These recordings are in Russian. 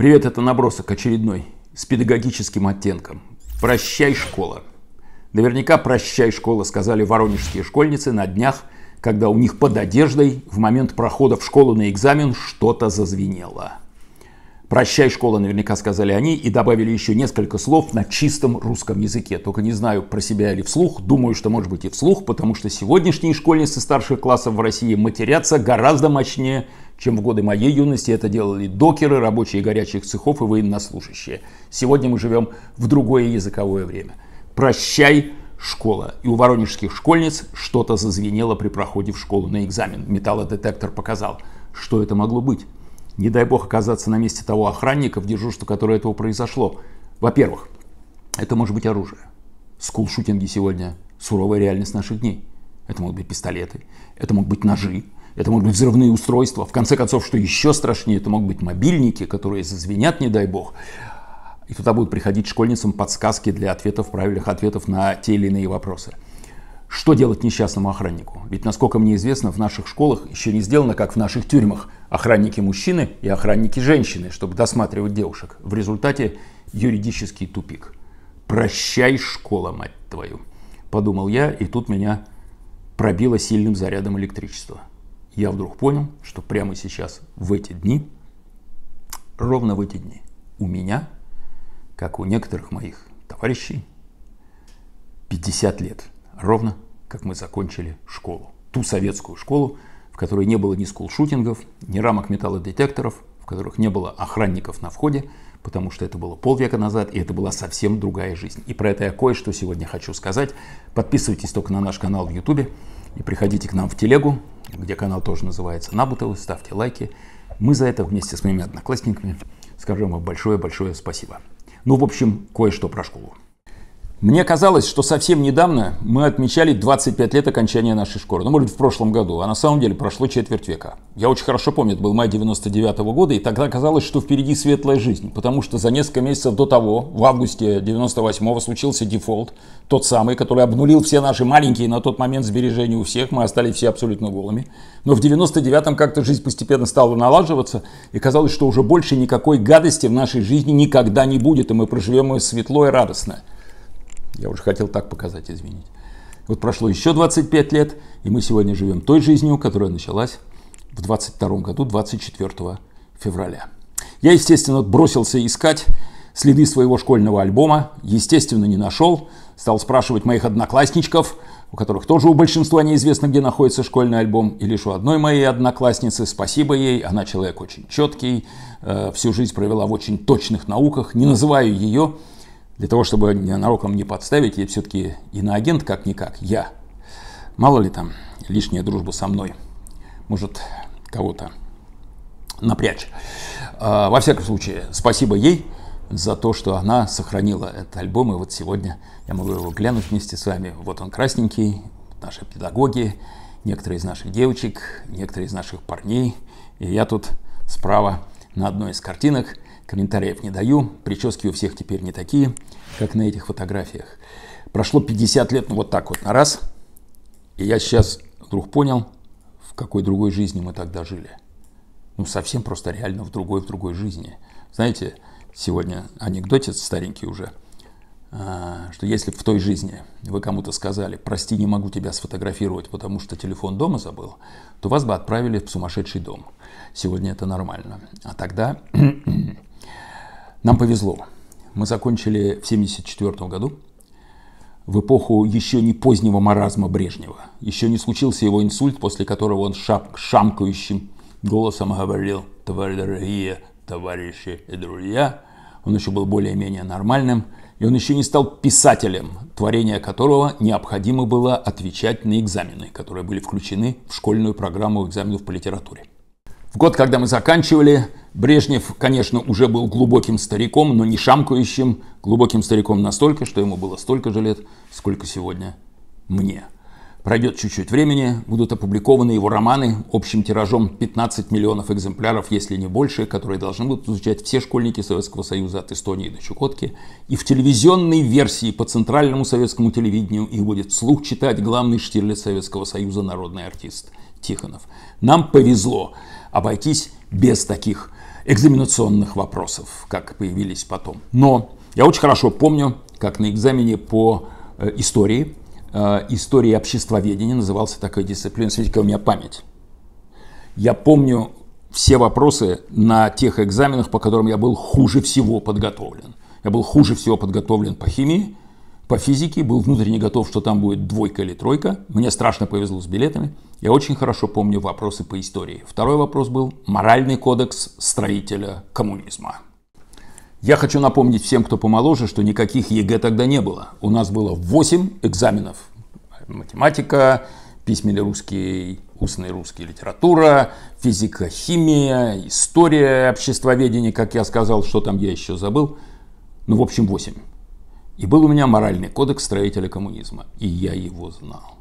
Привет, это набросок очередной, с педагогическим оттенком. Прощай, школа. Наверняка «прощай, школа» сказали воронежские школьницы на днях, когда у них под одеждой в момент прохода в школу на экзамен что-то зазвенело. «Прощай, школа», наверняка сказали они, и добавили еще несколько слов на чистом русском языке. Только не знаю, про себя или вслух, думаю, что может быть и вслух, потому что сегодняшние школьницы старших классов в России матерятся гораздо мощнее, чем в годы моей юности это делали докеры, рабочие горячих цехов и военнослужащие. Сегодня мы живем в другое языковое время. «Прощай, школа. И у воронежских школьниц что-то зазвенело при проходе в школу на экзамен. Металлодетектор показал, что это могло быть не дай бог оказаться на месте того охранника в дежурстве, которое этого произошло. Во-первых, это может быть оружие. Скулшутинги сегодня – суровая реальность наших дней. Это могут быть пистолеты, это могут быть ножи, это могут быть взрывные устройства. В конце концов, что еще страшнее, это могут быть мобильники, которые зазвенят, не дай бог. И туда будут приходить школьницам подсказки для ответов, правильных ответов на те или иные вопросы. Что делать несчастному охраннику? Ведь, насколько мне известно, в наших школах еще не сделано, как в наших тюрьмах – охранники мужчины и охранники женщины, чтобы досматривать девушек. В результате юридический тупик. «Прощай, школа, мать твою!» – подумал я, и тут меня пробило сильным зарядом электричества. Я вдруг понял, что прямо сейчас, в эти дни, ровно в эти дни, у меня, как у некоторых моих товарищей, 50 лет. Ровно как мы закончили школу. Ту советскую школу, которой не было ни скулшутингов, ни рамок металлодетекторов, в которых не было охранников на входе, потому что это было полвека назад, и это была совсем другая жизнь. И про это я кое-что сегодня хочу сказать. Подписывайтесь только на наш канал в Ютубе и приходите к нам в телегу, где канал тоже называется Набутовы, ставьте лайки. Мы за это вместе с моими одноклассниками скажем вам большое-большое спасибо. Ну, в общем, кое-что про школу. Мне казалось, что совсем недавно мы отмечали 25 лет окончания нашей школы. Ну, может быть, в прошлом году, а на самом деле прошло четверть века. Я очень хорошо помню, это был май 99 -го года, и тогда казалось, что впереди светлая жизнь, потому что за несколько месяцев до того, в августе 98-го, случился дефолт, тот самый, который обнулил все наши маленькие на тот момент сбережения у всех, мы остались все абсолютно голыми. Но в 99-м как-то жизнь постепенно стала налаживаться, и казалось, что уже больше никакой гадости в нашей жизни никогда не будет, и мы проживем ее светло и радостно. Я уже хотел так показать, извините. Вот прошло еще 25 лет, и мы сегодня живем той жизнью, которая началась в 22 году, 24 февраля. Я, естественно, бросился искать следы своего школьного альбома, естественно, не нашел. Стал спрашивать моих одноклассничков, у которых тоже у большинства неизвестно, где находится школьный альбом. И лишь у одной моей одноклассницы, спасибо ей, она человек очень четкий, э, всю жизнь провела в очень точных науках. Не называю ее, для того, чтобы ненароком не подставить, я все-таки иноагент как-никак, я. Мало ли там лишняя дружба со мной может кого-то напрячь. А, во всяком случае, спасибо ей за то, что она сохранила этот альбом. И вот сегодня я могу его глянуть вместе с вами. Вот он красненький, наши педагоги, некоторые из наших девочек, некоторые из наших парней. И я тут справа на одной из картинок – Комментариев не даю, прически у всех теперь не такие, как на этих фотографиях. Прошло 50 лет, ну вот так вот на раз, и я сейчас вдруг понял, в какой другой жизни мы тогда жили. Ну совсем просто реально в другой, в другой жизни. Знаете, сегодня анекдотец старенький уже, а, что если в той жизни вы кому-то сказали, прости, не могу тебя сфотографировать, потому что телефон дома забыл, то вас бы отправили в сумасшедший дом. Сегодня это нормально. А тогда нам повезло. Мы закончили в 1974 году, в эпоху еще не позднего маразма Брежнева. Еще не случился его инсульт, после которого он шап шамкающим голосом говорил «Товарищи, дорогие товарищи и друзья». Он еще был более-менее нормальным, и он еще не стал писателем, творение которого необходимо было отвечать на экзамены, которые были включены в школьную программу экзаменов по литературе. В год, когда мы заканчивали, Брежнев, конечно, уже был глубоким стариком, но не шамкающим, глубоким стариком настолько, что ему было столько же лет, сколько сегодня мне. Пройдет чуть-чуть времени, будут опубликованы его романы общим тиражом 15 миллионов экземпляров, если не больше, которые должны будут изучать все школьники Советского Союза от Эстонии до Чукотки. И в телевизионной версии по центральному советскому телевидению их будет вслух читать главный Штирлиц Советского Союза народный артист. Тихонов. Нам повезло обойтись без таких экзаменационных вопросов, как появились потом. Но я очень хорошо помню, как на экзамене по э, истории, э, истории обществоведения назывался такой дисциплина, смотрите, какая у меня память. Я помню все вопросы на тех экзаменах, по которым я был хуже всего подготовлен. Я был хуже всего подготовлен по химии, по физике, был внутренне готов, что там будет двойка или тройка. Мне страшно повезло с билетами. Я очень хорошо помню вопросы по истории. Второй вопрос был «Моральный кодекс строителя коммунизма». Я хочу напомнить всем, кто помоложе, что никаких ЕГЭ тогда не было. У нас было 8 экзаменов. Математика, письменный русский, устный русский, литература, физика, химия, история, обществоведение, как я сказал, что там я еще забыл. Ну, в общем, 8. И был у меня моральный кодекс строителя коммунизма. И я его знал.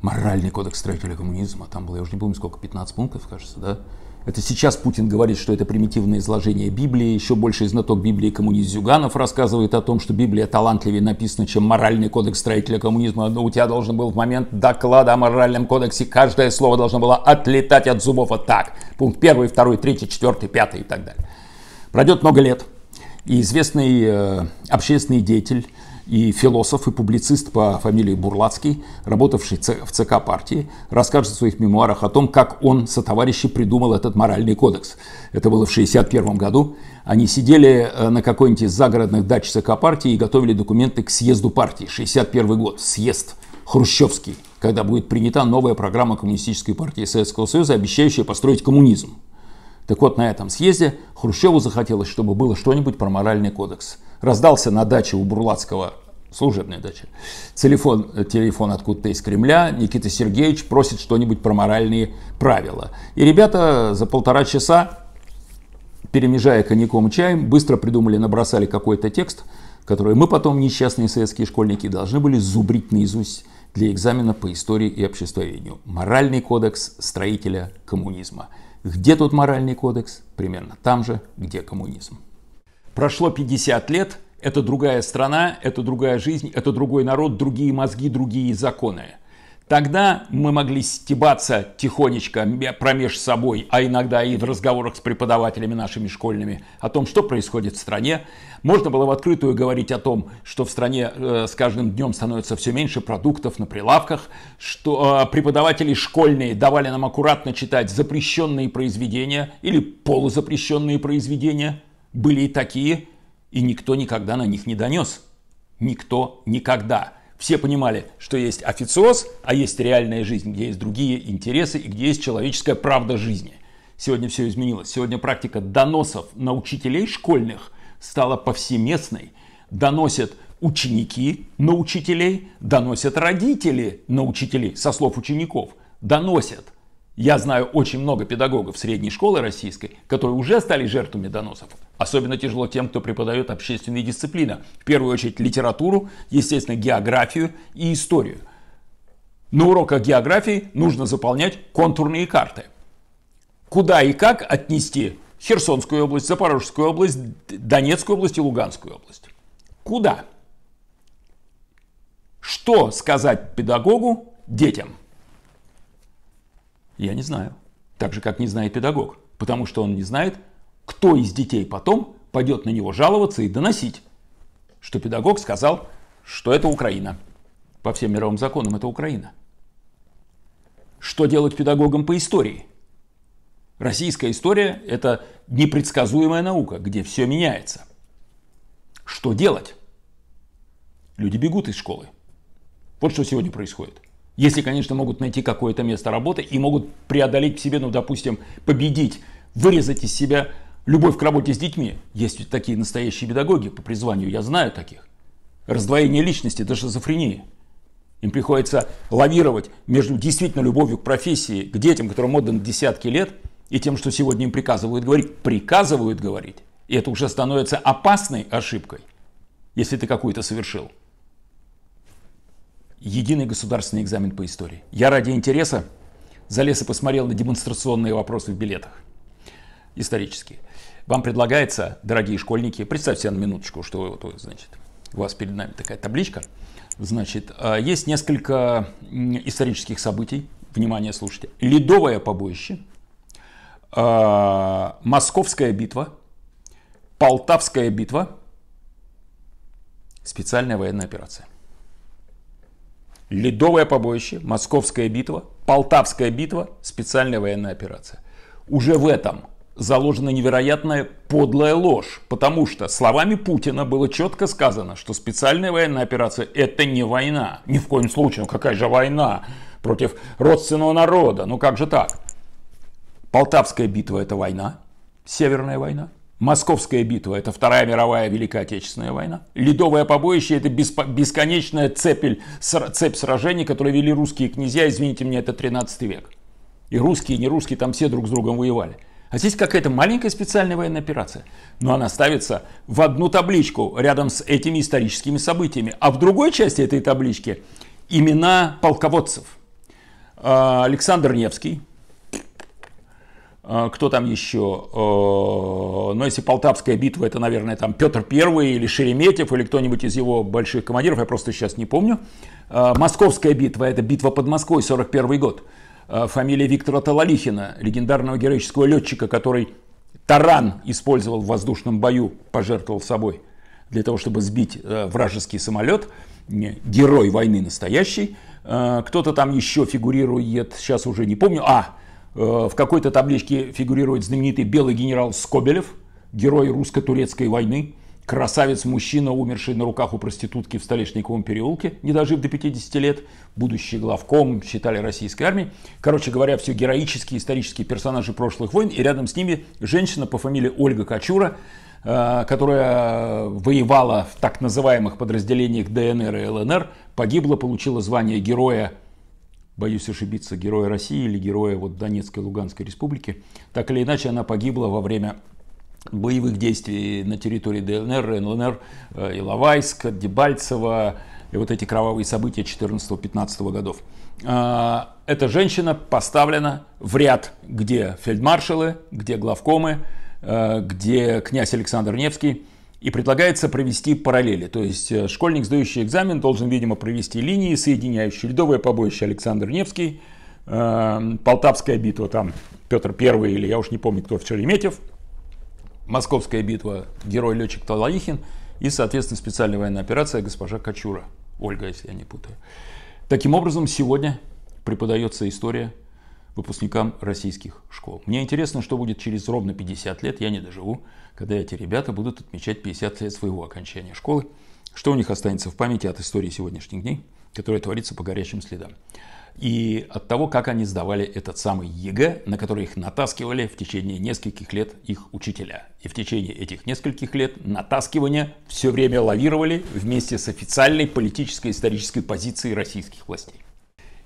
Моральный кодекс строителя коммунизма. Там было, я уже не помню, сколько, 15 пунктов, кажется, да? Это сейчас Путин говорит, что это примитивное изложение Библии. Еще больше знаток Библии коммунист Зюганов рассказывает о том, что Библия талантливее написана, чем моральный кодекс строителя коммунизма. Но у тебя должен был в момент доклада о моральном кодексе каждое слово должно было отлетать от зубов вот так. Пункт первый, второй, третий, четвертый, пятый и так далее. Пройдет много лет и известный э, общественный деятель, и философ, и публицист по фамилии Бурлацкий, работавший в ЦК партии, расскажет в своих мемуарах о том, как он со товарищи придумал этот моральный кодекс. Это было в 1961 году. Они сидели э, на какой-нибудь из загородных дач ЦК партии и готовили документы к съезду партии. 61 год, съезд Хрущевский, когда будет принята новая программа Коммунистической партии Советского Союза, обещающая построить коммунизм. Так вот, на этом съезде Хрущеву захотелось, чтобы было что-нибудь про моральный кодекс. Раздался на даче у Бурлацкого служебная дача. Телефон, телефон откуда-то из Кремля. Никита Сергеевич просит что-нибудь про моральные правила. И ребята за полтора часа, перемежая коньяком и чаем, быстро придумали, набросали какой-то текст, который мы потом, несчастные советские школьники, должны были зубрить наизусть для экзамена по истории и обществоведению. Моральный кодекс строителя коммунизма. Где тут моральный кодекс? Примерно там же, где коммунизм. Прошло 50 лет, это другая страна, это другая жизнь, это другой народ, другие мозги, другие законы. Тогда мы могли стебаться тихонечко промеж собой, а иногда и в разговорах с преподавателями нашими школьными о том, что происходит в стране. Можно было в открытую говорить о том, что в стране э, с каждым днем становится все меньше продуктов на прилавках, что э, преподаватели школьные давали нам аккуратно читать запрещенные произведения или полузапрещенные произведения. Были и такие, и никто никогда на них не донес. Никто никогда все понимали, что есть официоз, а есть реальная жизнь, где есть другие интересы и где есть человеческая правда жизни. Сегодня все изменилось. Сегодня практика доносов на учителей школьных стала повсеместной. Доносят ученики на учителей, доносят родители на учителей, со слов учеников. Доносят я знаю очень много педагогов средней школы российской, которые уже стали жертвами доносов. Особенно тяжело тем, кто преподает общественные дисциплины. В первую очередь литературу, естественно, географию и историю. На уроках географии нужно заполнять контурные карты. Куда и как отнести Херсонскую область, Запорожскую область, Донецкую область и Луганскую область? Куда? Что сказать педагогу детям? Я не знаю. Так же, как не знает педагог. Потому что он не знает, кто из детей потом пойдет на него жаловаться и доносить, что педагог сказал, что это Украина. По всем мировым законам это Украина. Что делать педагогам по истории? Российская история – это непредсказуемая наука, где все меняется. Что делать? Люди бегут из школы. Вот что сегодня происходит. Если, конечно, могут найти какое-то место работы и могут преодолеть в себе, ну, допустим, победить, вырезать из себя любовь к работе с детьми. Есть ведь такие настоящие педагоги по призванию, я знаю таких. Раздвоение личности, это шизофрения. Им приходится лавировать между действительно любовью к профессии, к детям, которым отдан десятки лет, и тем, что сегодня им приказывают говорить. Приказывают говорить. И это уже становится опасной ошибкой, если ты какую-то совершил единый государственный экзамен по истории. Я ради интереса залез и посмотрел на демонстрационные вопросы в билетах. Исторические. Вам предлагается, дорогие школьники, представьте себе на минуточку, что вы, вот, значит, у вас перед нами такая табличка. Значит, а, есть несколько исторических событий. Внимание, слушайте. Ледовое побоище, а, Московская битва, Полтавская битва, специальная военная операция. Ледовое побоище, Московская битва, Полтавская битва, специальная военная операция. Уже в этом заложена невероятная подлая ложь, потому что словами Путина было четко сказано, что специальная военная операция – это не война. Ни в коем случае, ну какая же война против родственного народа, ну как же так? Полтавская битва – это война, Северная война, Московская битва – это Вторая мировая Великая Отечественная война. Ледовое побоище – это бесконечная цепель, цепь сражений, которые вели русские князья, извините меня, это 13 век. И русские, и русские, там все друг с другом воевали. А здесь какая-то маленькая специальная военная операция. Но она ставится в одну табличку рядом с этими историческими событиями. А в другой части этой таблички имена полководцев. А, Александр Невский – а, кто там еще, а, но ну, если Полтавская битва, это, наверное, там Петр Первый или Шереметьев или кто-нибудь из его больших командиров, я просто сейчас не помню. А, Московская битва, это битва под Москвой, 41 год. Фамилия Виктора Талалихина, легендарного героического летчика, который таран использовал в воздушном бою, пожертвовал собой для того, чтобы сбить э, вражеский самолет. Герой войны настоящий. Кто-то там еще фигурирует, сейчас уже не помню. А, Э, в какой-то табличке фигурирует знаменитый белый генерал Скобелев, герой русско-турецкой войны, красавец-мужчина, умерший на руках у проститутки в Столешниковом переулке, не дожив до 50 лет, будущий главком, считали российской армии. Короче говоря, все героические исторические персонажи прошлых войн, и рядом с ними женщина по фамилии Ольга Качура, э, которая воевала в так называемых подразделениях ДНР и ЛНР, погибла, получила звание героя боюсь ошибиться, героя России или героя вот Донецкой и Луганской республики. Так или иначе, она погибла во время боевых действий на территории ДНР, НЛНР, э, Иловайска, Дебальцева и вот эти кровавые события 14-15 годов. А, эта женщина поставлена в ряд, где фельдмаршалы, где главкомы, э, где князь Александр Невский – и предлагается провести параллели. То есть э, школьник, сдающий экзамен, должен, видимо, провести линии, соединяющие льдовое побоище Александр Невский, эм, Полтавская битва, там Петр Первый или я уж не помню, кто в Череметьев, Московская битва, герой-летчик Талаихин и, соответственно, специальная военная операция госпожа Качура, Ольга, если я не путаю. Таким образом, сегодня преподается история выпускникам российских школ. Мне интересно, что будет через ровно 50 лет, я не доживу когда эти ребята будут отмечать 50 лет своего окончания школы, что у них останется в памяти от истории сегодняшних дней, которая творится по горячим следам. И от того, как они сдавали этот самый ЕГЭ, на который их натаскивали в течение нескольких лет их учителя. И в течение этих нескольких лет натаскивания все время лавировали вместе с официальной политической исторической позицией российских властей.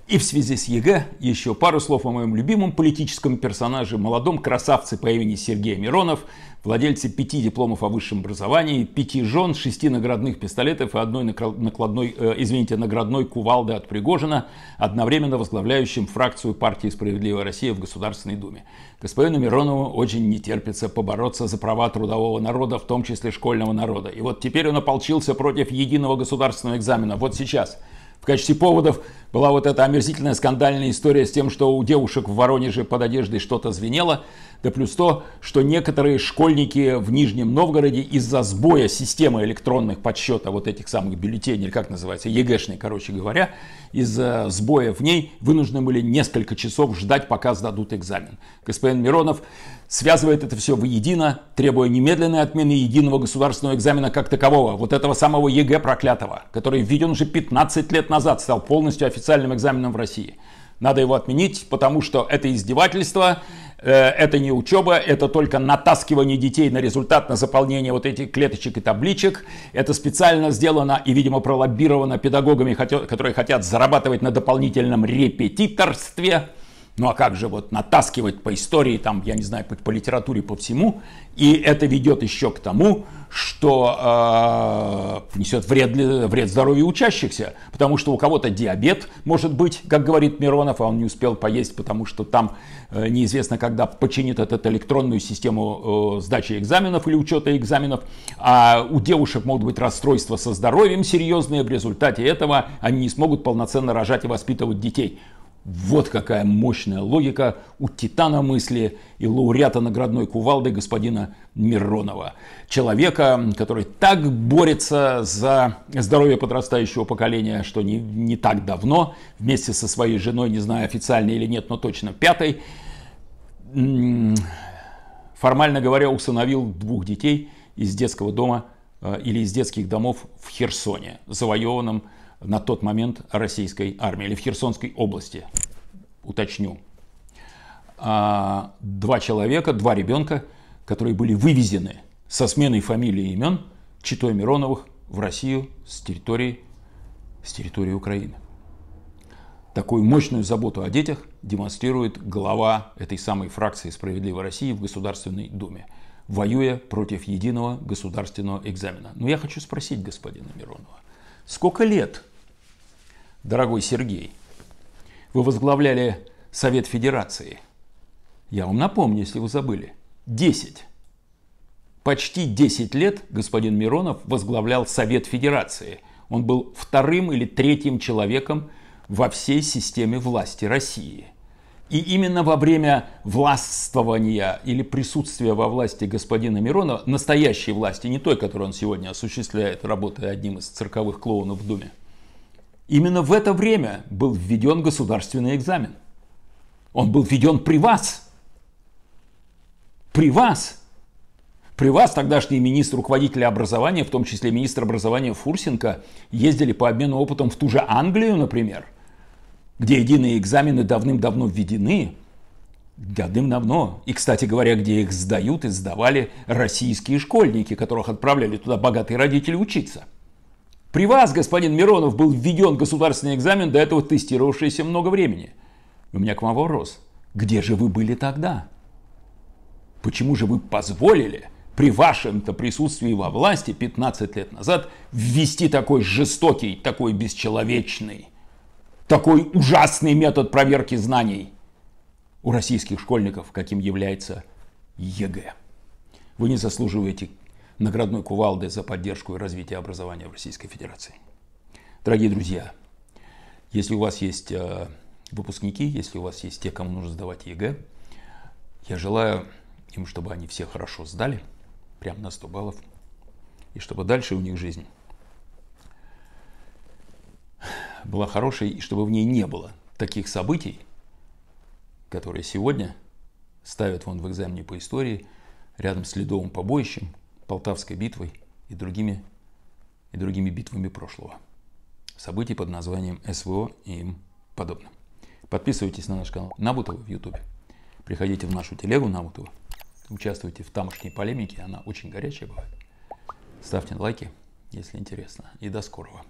И в связи с ЕГЭ еще пару слов о моем любимом политическом персонаже, молодом красавце по имени Сергей Миронов, владельце пяти дипломов о высшем образовании, пяти жен, шести наградных пистолетов и одной накладной, э, извините, наградной кувалды от Пригожина, одновременно возглавляющим фракцию партии «Справедливая Россия» в Государственной Думе. Господину Миронову очень не терпится побороться за права трудового народа, в том числе школьного народа. И вот теперь он ополчился против единого государственного экзамена. Вот сейчас – в качестве поводов была вот эта омерзительная скандальная история с тем, что у девушек в Воронеже под одеждой что-то звенело, да плюс то, что некоторые школьники в Нижнем Новгороде из-за сбоя системы электронных подсчета вот этих самых бюллетеней, или как называется, ЕГЭшной, короче говоря, из-за сбоя в ней вынуждены были несколько часов ждать, пока сдадут экзамен. Господин Миронов связывает это все воедино, требуя немедленной отмены единого государственного экзамена как такового, вот этого самого ЕГЭ проклятого, который введен уже 15 лет назад, стал полностью официальным экзаменом в России. Надо его отменить, потому что это издевательство, э, это не учеба, это только натаскивание детей на результат, на заполнение вот этих клеточек и табличек. Это специально сделано и, видимо, пролоббировано педагогами, которые хотят зарабатывать на дополнительном репетиторстве. Ну а как же вот натаскивать по истории, там, я не знаю, по, по литературе, по всему. И это ведет еще к тому, что э, несет вред, вред здоровью учащихся, потому что у кого-то диабет, может быть, как говорит Миронов, а он не успел поесть, потому что там э, неизвестно, когда починит этот электронную систему э, сдачи экзаменов или учета экзаменов, а у девушек могут быть расстройства со здоровьем серьезные, в результате этого они не смогут полноценно рожать и воспитывать детей. Вот какая мощная логика у титана мысли и лауреата наградной кувалды господина Миронова. Человека, который так борется за здоровье подрастающего поколения, что не, не так давно, вместе со своей женой, не знаю, официально или нет, но точно пятой, формально говоря, усыновил двух детей из детского дома э, или из детских домов в Херсоне, завоеванном на тот момент российской армии, или в Херсонской области, уточню. А, два человека, два ребенка, которые были вывезены со сменой фамилии и имен Читой Мироновых в Россию с территории, с территории Украины. Такую мощную заботу о детях демонстрирует глава этой самой фракции «Справедливой России» в Государственной Думе, воюя против единого государственного экзамена. Но я хочу спросить господина Миронова, сколько лет дорогой Сергей, вы возглавляли Совет Федерации. Я вам напомню, если вы забыли. десять, Почти десять лет господин Миронов возглавлял Совет Федерации. Он был вторым или третьим человеком во всей системе власти России. И именно во время властвования или присутствия во власти господина Миронова, настоящей власти, не той, которую он сегодня осуществляет, работая одним из цирковых клоунов в Думе, Именно в это время был введен государственный экзамен. Он был введен при вас. При вас. При вас Тогдашние министры, руководители образования, в том числе министр образования Фурсенко, ездили по обмену опытом в ту же Англию, например, где единые экзамены давным-давно введены, давным-давно. И, кстати говоря, где их сдают и сдавали российские школьники, которых отправляли туда богатые родители учиться – при вас, господин Миронов, был введен государственный экзамен, до этого тестировавшийся много времени. У меня к вам вопрос. Где же вы были тогда? Почему же вы позволили при вашем-то присутствии во власти 15 лет назад ввести такой жестокий, такой бесчеловечный, такой ужасный метод проверки знаний у российских школьников, каким является ЕГЭ? Вы не заслуживаете наградной кувалдой за поддержку и развитие образования в Российской Федерации. Дорогие друзья, если у вас есть э, выпускники, если у вас есть те, кому нужно сдавать ЕГЭ, я желаю им, чтобы они все хорошо сдали, прям на 100 баллов, и чтобы дальше у них жизнь была хорошей, и чтобы в ней не было таких событий, которые сегодня ставят вон в экзамене по истории рядом с ледовым побоищем, Полтавской битвой и другими, и другими битвами прошлого. Событий под названием СВО и им подобным. Подписывайтесь на наш канал Набутова в Ютубе. Приходите в нашу телегу Набутова. Участвуйте в тамошней полемике, она очень горячая бывает. Ставьте лайки, если интересно. И до скорого.